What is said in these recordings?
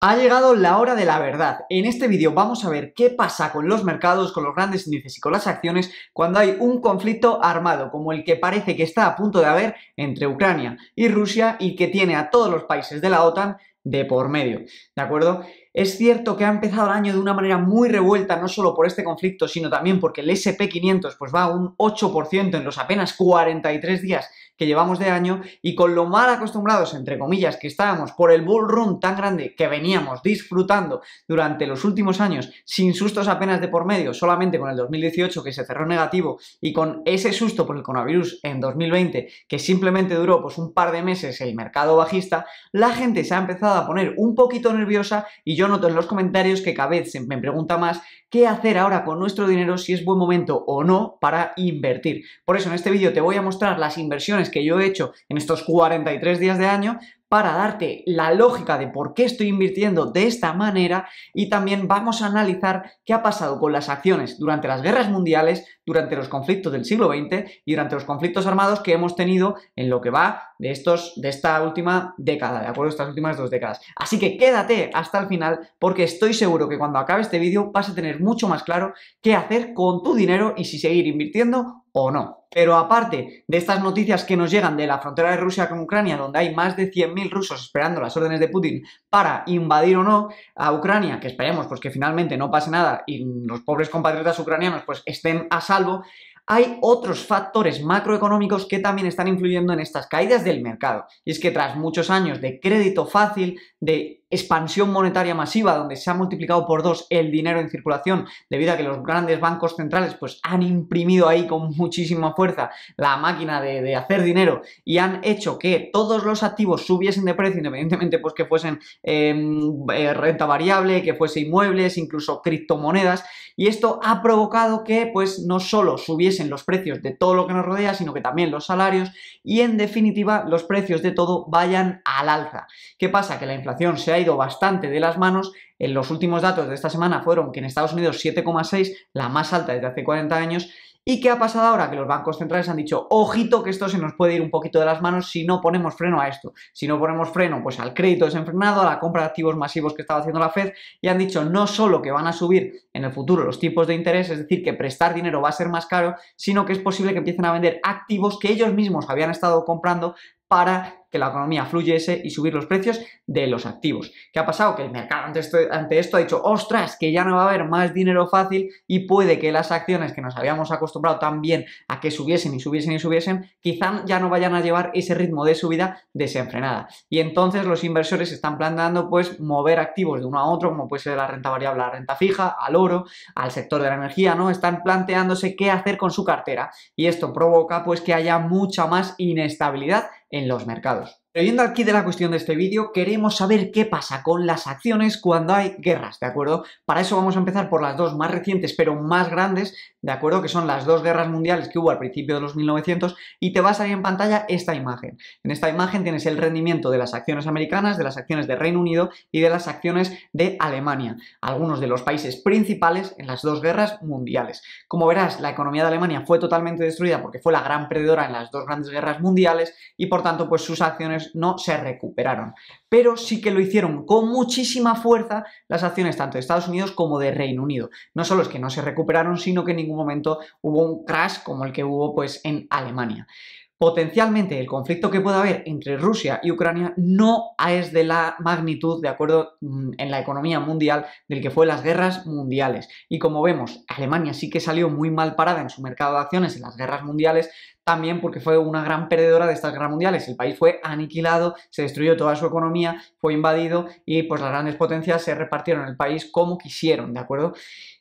Ha llegado la hora de la verdad. En este vídeo vamos a ver qué pasa con los mercados, con los grandes índices y con las acciones cuando hay un conflicto armado como el que parece que está a punto de haber entre Ucrania y Rusia y que tiene a todos los países de la OTAN de por medio. ¿De acuerdo? Es cierto que ha empezado el año de una manera muy revuelta, no solo por este conflicto, sino también porque el SP500 pues, va a un 8% en los apenas 43 días que llevamos de año y con lo mal acostumbrados, entre comillas, que estábamos por el bull run tan grande que veníamos disfrutando durante los últimos años, sin sustos apenas de por medio, solamente con el 2018 que se cerró negativo y con ese susto por el coronavirus en 2020 que simplemente duró pues un par de meses el mercado bajista, la gente se ha empezado a poner un poquito nerviosa y yo noto en los comentarios que cada vez me pregunta más qué hacer ahora con nuestro dinero, si es buen momento o no para invertir. Por eso en este vídeo te voy a mostrar las inversiones que yo he hecho en estos 43 días de año para darte la lógica de por qué estoy invirtiendo de esta manera y también vamos a analizar qué ha pasado con las acciones durante las guerras mundiales, durante los conflictos del siglo XX y durante los conflictos armados que hemos tenido en lo que va de, estos, de esta última década, ¿de acuerdo? Estas últimas dos décadas. Así que quédate hasta el final porque estoy seguro que cuando acabe este vídeo vas a tener mucho más claro qué hacer con tu dinero y si seguir invirtiendo o no. Pero aparte de estas noticias que nos llegan de la frontera de Rusia con Ucrania, donde hay más de 100.000 rusos esperando las órdenes de Putin para invadir o no a Ucrania, que esperemos pues que finalmente no pase nada y los pobres compatriotas ucranianos pues estén a salvo hay otros factores macroeconómicos que también están influyendo en estas caídas del mercado. Y es que tras muchos años de crédito fácil, de expansión monetaria masiva, donde se ha multiplicado por dos el dinero en circulación, debido a que los grandes bancos centrales pues, han imprimido ahí con muchísima fuerza la máquina de, hacer dinero y han hecho que todos los activos subiesen de precio, independientemente pues, que fuesen em, eh, renta variable, que fuese inmuebles, incluso criptomonedas, y esto ha provocado que pues, no solo subiesen los precios de todo lo que nos rodea, sino que también los salarios y en definitiva los precios de todo vayan al alza. ¿Qué pasa? Que la inflación se ha ido bastante de las manos. En los últimos datos de esta semana fueron que en Estados Unidos 7,6, la más alta desde hace 40 años, ¿Y qué ha pasado ahora? Que los bancos centrales han dicho, ojito que esto se nos puede ir un poquito de las manos si no ponemos freno a esto. Si no ponemos freno, pues al crédito desenfrenado, a la compra de activos masivos que estaba haciendo la Fed, y han dicho no solo que van a subir en el futuro los tipos de interés, es decir, que prestar dinero va a ser más caro, sino que es posible que empiecen a vender activos que ellos mismos habían estado comprando para que la economía fluyese y subir los precios de los activos. ¿Qué ha pasado? Que el mercado ante esto, ha dicho, ostras, que ya no va a haber más dinero fácil y puede que las acciones que nos habíamos acostumbrado tan bien a que subiesen y subiesen y subiesen, quizá ya no vayan a llevar ese ritmo de subida desenfrenada. Y entonces los inversores están planteando pues mover activos de uno a otro, como puede ser la renta variable a la renta fija, al oro, al sector de la energía, ¿no? Están planteándose qué hacer con su cartera y esto provoca pues que haya mucha más inestabilidad en los mercados. Yendo aquí de la cuestión de este vídeo, queremos saber qué pasa con las acciones cuando hay guerras, ¿de acuerdo? Para eso vamos a empezar por las dos más recientes, pero más grandes, ¿de acuerdo? Que son las dos guerras mundiales que hubo al principio de los 1900 y te va a salir en pantalla esta imagen. En esta imagen tienes el rendimiento de las acciones americanas, de las acciones de Reino Unido y de las acciones de Alemania, algunos de los países principales en las dos guerras mundiales. Como verás, la economía de Alemania fue totalmente destruida porque fue la gran perdedora en las dos grandes guerras mundiales y por tanto pues sus acciones no se recuperaron. Pero sí que lo hicieron con muchísima fuerza las acciones tanto de Estados Unidos como de Reino Unido. No solo es que no se recuperaron, sino que en ningún momento hubo un crash como el que hubo pues en Alemania potencialmente el conflicto que pueda haber entre Rusia y Ucrania no es de la magnitud, de acuerdo, mm, en la economía mundial del que fue las guerras mundiales. Y como vemos, Alemania sí que salió muy mal parada en su mercado de acciones en las guerras mundiales, también porque fue una gran perdedora de estas guerras mundiales. El país fue aniquilado, se destruyó toda su economía, fue invadido y pues las grandes potencias se repartieron el país como quisieron, ¿de acuerdo?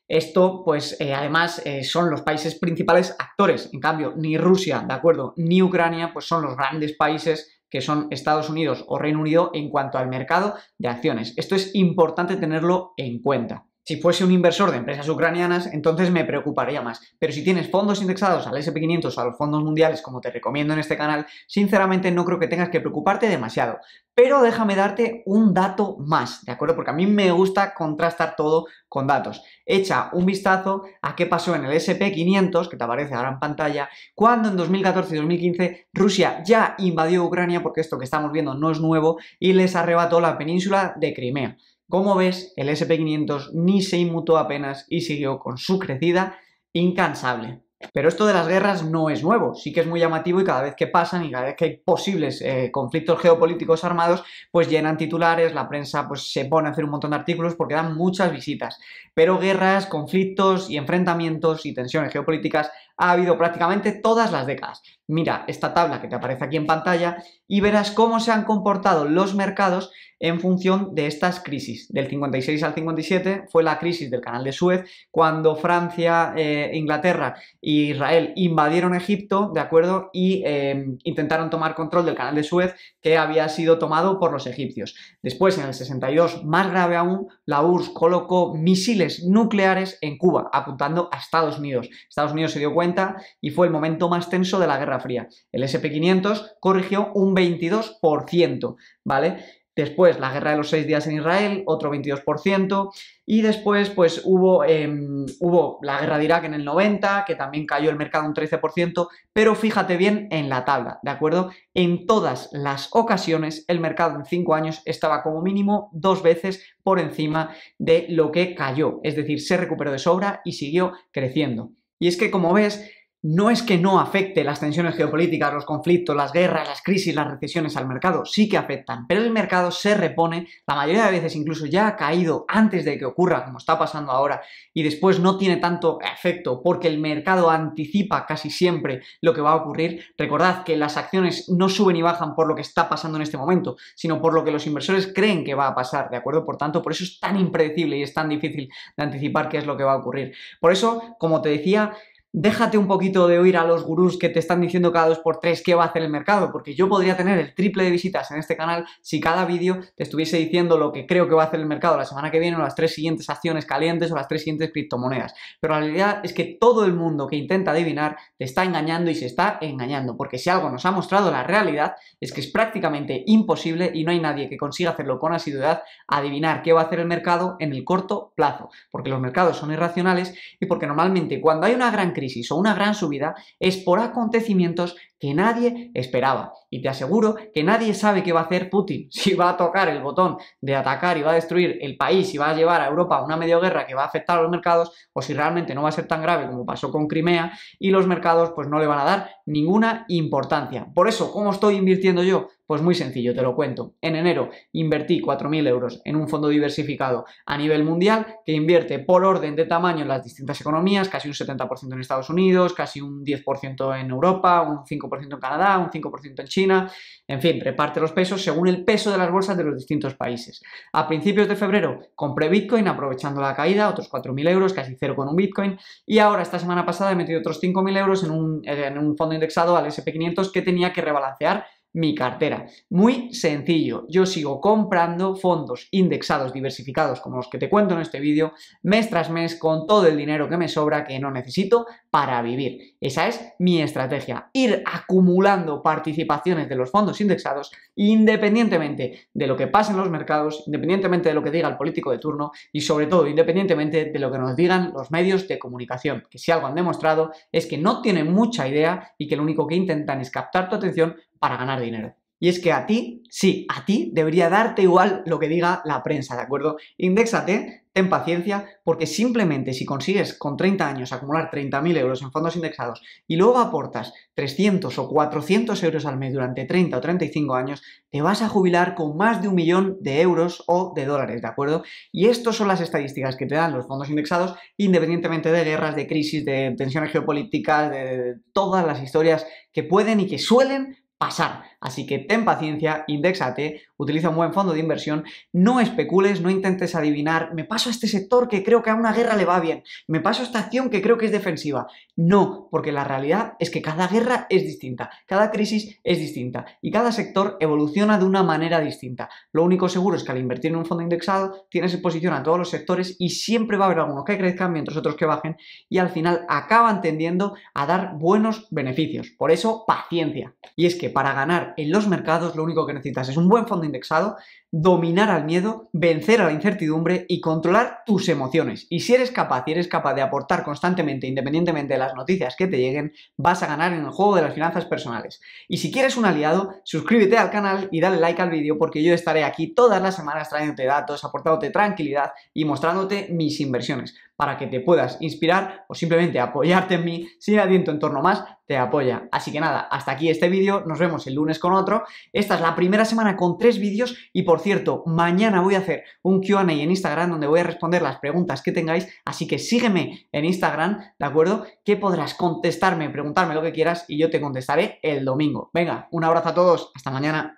Esto, pues, eh, además, eh, son los países principales actores. En cambio, ni Rusia, ¿de acuerdo? Ni Ucrania, pues son los grandes países que son Estados Unidos o Reino Unido en cuanto al mercado de acciones. Esto es importante tenerlo en cuenta. Si fuese un inversor de empresas ucranianas, entonces me preocuparía más. Pero si tienes fondos indexados al SP500 o a los fondos mundiales, como te recomiendo en este canal, sinceramente no creo que tengas que preocuparte demasiado. Pero déjame darte un dato más, ¿de acuerdo? Porque a mí me gusta contrastar todo con datos. Echa un vistazo a qué pasó en el SP500, que te aparece ahora en pantalla, cuando en 2014 y 2015 Rusia ya invadió Ucrania, porque esto que estamos viendo no es nuevo, y les arrebató la península de Crimea. Como ves, el SP500 ni se inmutó apenas y siguió con su crecida incansable. Pero esto de las guerras no es nuevo, sí que es muy llamativo y cada vez que pasan y cada vez que hay posibles eh, conflictos geopolíticos armados, pues llenan titulares, la prensa pues se pone a hacer un montón de artículos porque dan muchas visitas. Pero guerras, conflictos y enfrentamientos y tensiones geopolíticas ha habido prácticamente todas las décadas. Mira esta tabla que te aparece aquí en pantalla y verás cómo se han comportado los mercados en función de estas crisis. Del 56 al 57 fue la crisis del canal de Suez, cuando Francia, eh, Inglaterra e Israel invadieron Egipto, ¿de acuerdo? Y eh, intentaron tomar control del canal de Suez que había sido tomado por los egipcios. Después, en el 62, más grave aún, la URSS colocó misiles nucleares en Cuba, apuntando a Estados Unidos. Estados Unidos se dio cuenta y fue el momento más tenso de la guerra fría. El SP500 corrigió un 22%, ¿vale? Después, la guerra de los seis días en Israel, otro 22%. Y después, pues hubo, em, hubo, la guerra de Irak en el 90, que también cayó el mercado un 13%. Pero fíjate bien en la tabla, ¿de acuerdo? En todas las ocasiones, el mercado en cinco años estaba como mínimo dos veces por encima de lo que cayó. Es decir, se recuperó de sobra y siguió creciendo. Y es que, como ves, no es que no afecte las tensiones geopolíticas, los conflictos, las guerras, las crisis, las recesiones al mercado, sí que afectan, pero el mercado se repone, la mayoría de veces incluso ya ha caído antes de que ocurra, como está pasando ahora, y después no tiene tanto efecto porque el mercado anticipa casi siempre lo que va a ocurrir. Recordad que las acciones no suben y bajan por lo que está pasando en este momento, sino por lo que los inversores creen que va a pasar, ¿de acuerdo? Por tanto, por eso es tan impredecible y es tan difícil de anticipar qué es lo que va a ocurrir. Por eso, como te decía, déjate un poquito de oír a los gurús que te están diciendo cada dos por tres qué va a hacer el mercado, porque yo podría tener el triple de visitas en este canal si cada vídeo te estuviese diciendo lo que creo que va a hacer el mercado la semana que viene o las tres siguientes acciones calientes o las tres siguientes criptomonedas. Pero la realidad es que todo el mundo que intenta adivinar te está engañando y se está engañando, porque si algo nos ha mostrado la realidad es que es prácticamente imposible y no hay nadie que consiga hacerlo con asiduidad adivinar qué va a hacer el mercado en el corto plazo, porque los mercados son irracionales y porque normalmente cuando hay una gran crisis o una gran subida es por acontecimientos que nadie esperaba. Y te aseguro que nadie sabe qué va a hacer Putin, si va a tocar el botón de atacar y va a destruir el país y va a llevar a Europa a una medio guerra que va a afectar a los mercados, o si realmente no va a ser tan grave como pasó con Crimea, y los mercados pues no le van a dar ninguna importancia. Por eso, ¿cómo estoy invirtiendo yo? Pues muy sencillo, te lo cuento. En enero invertí 4.000 euros en un fondo diversificado a nivel mundial que invierte por orden de tamaño en las distintas economías, casi un 70% en Estados Unidos, casi un 10% en Europa, un 5 ciento en Canadá, un 5% en China, en fin, reparte los pesos según el peso de las bolsas de los distintos países. A principios de febrero compré Bitcoin aprovechando la caída, otros 4.000 euros, casi cero con un Bitcoin, y ahora esta semana pasada he metido otros 5.000 euros en un, en un fondo indexado al SP500 que tenía que rebalancear mi cartera. Muy sencillo, yo sigo comprando fondos indexados, diversificados, como los que te cuento en este vídeo, mes tras mes, con todo el dinero que me sobra, que no necesito, para vivir. Esa es mi estrategia, ir acumulando participaciones de los fondos indexados independientemente de lo que pase en los mercados, independientemente de lo que diga el político de turno y sobre todo independientemente de lo que nos digan los medios de comunicación, que si algo han demostrado es que no tienen mucha idea y que lo único que intentan es captar tu atención para ganar dinero. Y es que a ti, sí, a ti debería darte igual lo que diga la prensa, ¿de acuerdo? Indéxate, ten paciencia, porque simplemente si consigues con 30 años acumular 30.000 euros en fondos indexados y luego aportas 300 o 400 euros al mes durante 30 o 35 años, te vas a jubilar con más de un millón de euros o de dólares, ¿de acuerdo? Y estas son las estadísticas que te dan los fondos indexados, independientemente de guerras, de crisis, de tensiones geopolíticas, de todas las historias que pueden y que suelen pasar. Así que ten paciencia, indexate, utiliza un buen fondo de inversión, no especules, no intentes adivinar, me paso a este sector que creo que a una guerra le va bien, me paso a esta acción que creo que es defensiva. No, porque la realidad es que cada guerra es distinta, cada crisis es distinta y cada sector evoluciona de una manera distinta. Lo único seguro es que al invertir en un fondo indexado tienes exposición a todos los sectores y siempre va a haber algunos que crezcan mientras otros que bajen y al final acaban tendiendo a dar buenos beneficios. Por eso, paciencia. Y es que para ganar en los mercados lo único que necesitas es un buen fondo indexado, dominar al miedo, vencer a la incertidumbre y controlar tus emociones. Y si eres capaz y eres capaz de aportar constantemente, independientemente de las noticias que te lleguen, vas a ganar en el juego de las finanzas personales. Y si quieres un aliado, suscríbete al canal y dale like al vídeo porque yo estaré aquí todas las semanas trayéndote datos, aportándote tranquilidad y mostrándote mis inversiones para que te puedas inspirar o simplemente apoyarte en mí si nadie en tu entorno más te apoya. Así que nada, hasta aquí este vídeo, nos vemos el lunes con otro. Esta es la primera semana con tres vídeos y por cierto, mañana voy a hacer un QA en Instagram donde voy a responder las preguntas que tengáis, así que sígueme en Instagram, ¿de acuerdo? Que podrás contestarme, preguntarme lo que quieras y yo te contestaré el domingo. Venga, un abrazo a todos, hasta mañana.